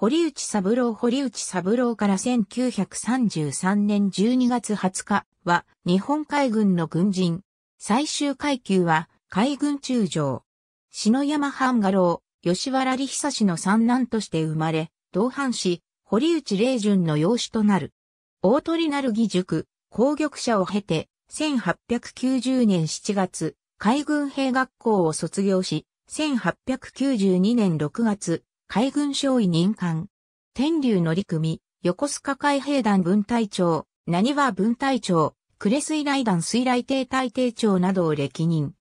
堀内三郎堀内三郎から1933年12月20日は日本海軍の軍人。最終階級は海軍中将。篠山半画郎、吉原里久氏の三男として生まれ、同伴し、堀内霊順の養子となる。大鳥なる義塾、攻玉者を経て、1890年7月、海軍兵学校を卒業し、1892年6月、海軍少尉任官。天竜乗組、横須賀海兵団分隊長、何は分隊長、呉水雷団水雷艇隊艇長などを歴任。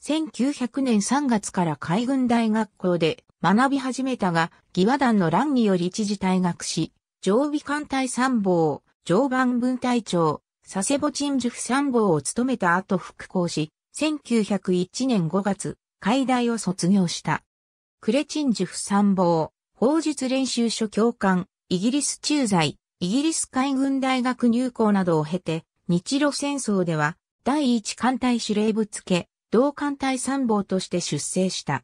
1900年3月から海軍大学校で学び始めたが、義和団の乱により一時退学し、常備艦隊参謀、常磐分隊長、佐世保鎮守府参謀を務めた後復興し、1901年5月、海大を卒業した。クレチンジュフ参謀、法術練習所教官、イギリス駐在、イギリス海軍大学入校などを経て、日露戦争では、第一艦隊司令部付け、同艦隊参謀として出征した。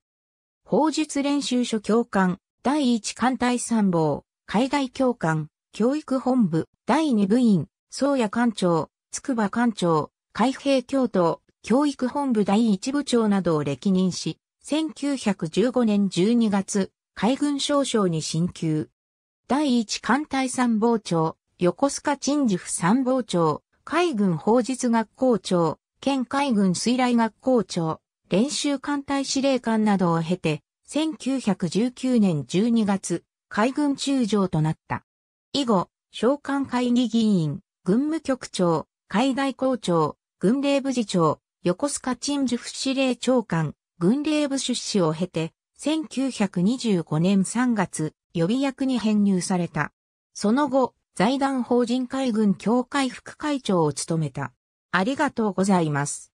法術練習所教官、第一艦隊参謀、海外教官、教育本部、第二部員、宗谷艦長、筑波艦長、海兵教頭、教育本部第一部長などを歴任し、1915年12月、海軍少将に進級。第一艦隊参謀長、横須賀陳治府参謀長、海軍法術学校長、県海軍水雷学校長、練習艦隊司令官などを経て、1919年12月、海軍中将となった。以後、召喚会議議員、軍務局長、海外校長、軍令部次長、横須賀陳治府司令長官、軍令部出資を経て、1925年3月、予備役に編入された。その後、財団法人海軍協会副会長を務めた。ありがとうございます。